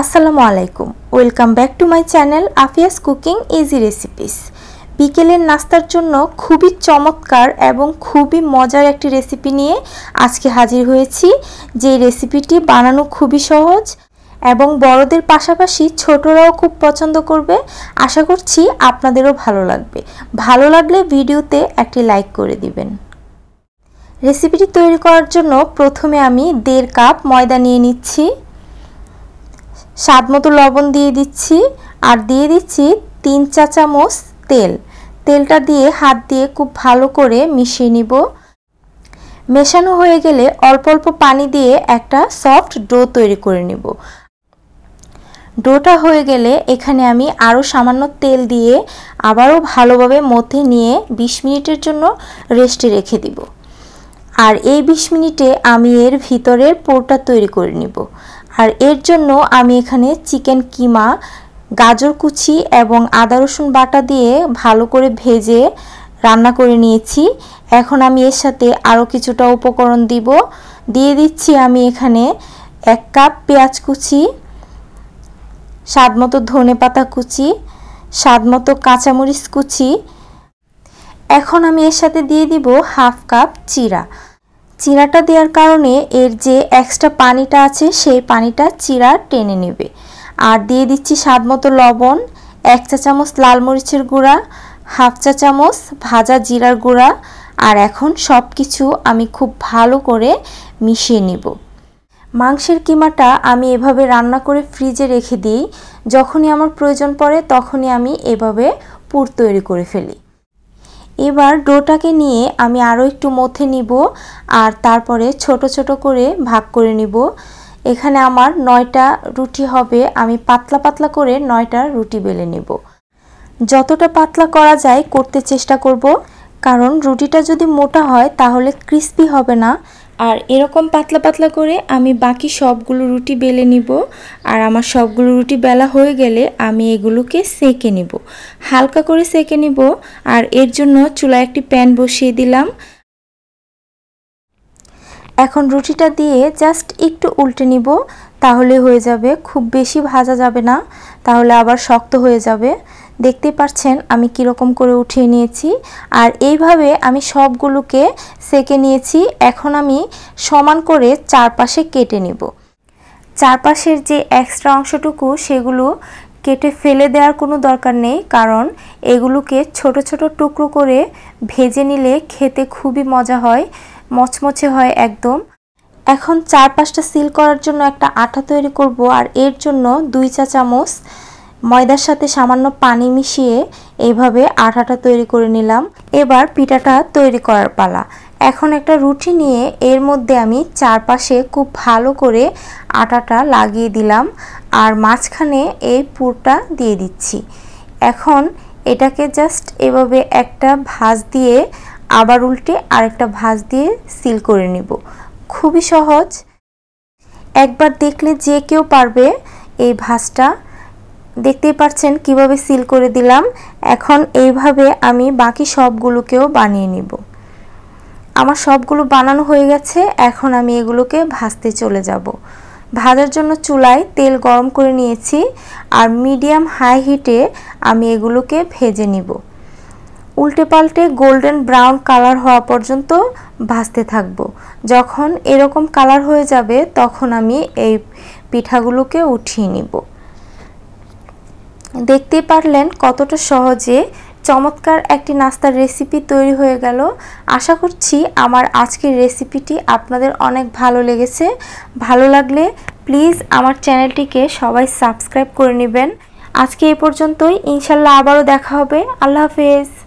আসসালামু আলাইকুম welcome back to my channel আফিয়াস কুকিং ইজি রেসিপিস বিকেলের নাস্তার জন্য খুবই চমৎকার এবং খুবই মজার একটি রেসিপি নিয়ে আজকে হাজির হয়েছি যে রেসিপিটি বানানো খুবই সহজ এবং বড়দের পাশাপাশি ছোটরাও খুব পছন্দ করবে আশা করছি আপনাদেরও ভালো লাগবে ভালো লাগলে ভিডিওতে একটি লাইক করে দিবেন রেসিপিটি তৈরি করার জন্য প্রথমে আমি দেড় কাপ ময়দা নিয়ে নিচ্ছি স্বাদ মতো লবণ দিয়ে দিচ্ছি আর দিয়ে দিচ্ছি তিন চা চামচ তেল তেলটা দিয়ে হাত দিয়ে খুব ভালো করে মিশিয়ে নিব মেশানো হয়ে গেলে অল্প অল্প পানি দিয়ে একটা সফট ডো তৈরি করে নিব ডোটা হয়ে গেলে এখানে আমি আরও সামান্য তেল দিয়ে আবারও ভালোভাবে মধ্যে নিয়ে ২০ মিনিটের জন্য রেস্টে রেখে দিব আর এই ২০ মিনিটে আমি এর ভিতরের পোরটা তৈরি করে নিব আর এর জন্য আমি এখানে চিকেন কিমা গাজর কুচি এবং আদা রসুন বাটা দিয়ে ভালো করে ভেজে রান্না করে নিয়েছি এখন আমি এর সাথে আরও কিছুটা উপকরণ দিব দিয়ে দিচ্ছি আমি এখানে এক কাপ পেঁয়াজ কুচি স্বাদ মতো ধনে পাতা কুচি স্বাদ মতো কাঁচামরিচ কুচি এখন আমি এর সাথে দিয়ে দিব হাফ কাপ চিরা চিরাটা দেওয়ার কারণে এর যে এক্সট্রা পানিটা আছে সেই পানিটা চিরা টেনে নেবে আর দিয়ে দিচ্ছি স্বাদ মতো লবণ এক চা চামচ লাল মরিচের গুঁড়া হাফ চা চামচ ভাজা জিরার গুঁড়া আর এখন সব কিছু আমি খুব ভালো করে মিশিয়ে নিব মাংসের কিমাটা আমি এভাবে রান্না করে ফ্রিজে রেখে দিই যখনই আমার প্রয়োজন পড়ে তখনই আমি এভাবে পুর তৈরি করে ফেলি এবার ডোটাকে নিয়ে আমি আরও একটু মথে নিব আর তারপরে ছোট ছোট করে ভাগ করে নিব এখানে আমার নয়টা রুটি হবে আমি পাতলা পাতলা করে নয়টা রুটি বেলে নিব যতটা পাতলা করা যায় করতে চেষ্টা করব কারণ রুটিটা যদি মোটা হয় তাহলে ক্রিস্পি হবে না আর এরকম পাতলা পাতলা করে আমি বাকি সবগুলো রুটি বেলে নিব আর আমার সবগুলো রুটি বেলা হয়ে গেলে আমি এগুলোকে সেঁকে নিব হালকা করে সেঁকে নিব আর এর জন্য চুলায় একটি প্যান বসিয়ে দিলাম এখন রুটিটা দিয়ে জাস্ট একটু উল্টে নিব তাহলে হয়ে যাবে খুব বেশি ভাজা যাবে না তাহলে আবার শক্ত হয়ে যাবে দেখতে পাচ্ছেন আমি কীরকম করে উঠিয়ে নিয়েছি আর এইভাবে আমি সবগুলোকে সেকে নিয়েছি এখন আমি সমান করে চারপাশে কেটে নেব চারপাশের যে এক্সট্রা অংশটুকু সেগুলো কেটে ফেলে দেওয়ার কোনো দরকার নেই কারণ এগুলোকে ছোট ছোট টুকরো করে ভেজে নিলে খেতে খুবই মজা হয় মচমচে হয় একদম এখন চারপাশটা সিল করার জন্য একটা আঠা তৈরি করব আর এর জন্য দুই চা চামচ ময়দার সাথে সামান্য পানি মিশিয়ে এইভাবে আঠাটা তৈরি করে নিলাম এবার পিঠাটা তৈরি করার পালা এখন একটা রুটি নিয়ে এর মধ্যে আমি চারপাশে খুব ভালো করে আটাটা লাগিয়ে দিলাম আর মাঝখানে এই পুরটা দিয়ে দিচ্ছি এখন এটাকে জাস্ট এভাবে একটা ভাঁজ দিয়ে আবার উল্টে আরেকটা ভাঁজ দিয়ে সিল করে নিব খুবই সহজ একবার দেখলে যে কেউ পারবে এই ভাঁজটা দেখতেই পাচ্ছেন কিভাবে সিল করে দিলাম এখন এইভাবে আমি বাকি সবগুলোকেও বানিয়ে নিব আমার সবগুলো বানানো হয়ে গেছে এখন আমি এগুলোকে ভাজতে চলে যাব ভাজার জন্য চুলায় তেল গরম করে নিয়েছি আর মিডিয়াম হাই হিটে আমি এগুলোকে ভেজে নিব উল্টে পাল্টে গোল্ডেন ব্রাউন কালার হওয়া পর্যন্ত ভাজতে থাকব যখন এরকম কালার হয়ে যাবে তখন আমি এই পিঠাগুলোকে উঠিয়ে নিব দেখতে পারলেন কতটা সহজে চমৎকার একটি নাস্তার রেসিপি তৈরি হয়ে গেল আশা করছি আমার আজকের রেসিপিটি আপনাদের অনেক ভালো লেগেছে ভালো লাগলে প্লিজ আমার চ্যানেলটিকে সবাই সাবস্ক্রাইব করে নেবেন আজকে এ পর্যন্তই ইনশাল্লাহ আবারও দেখা হবে আল্লাহ হাফেজ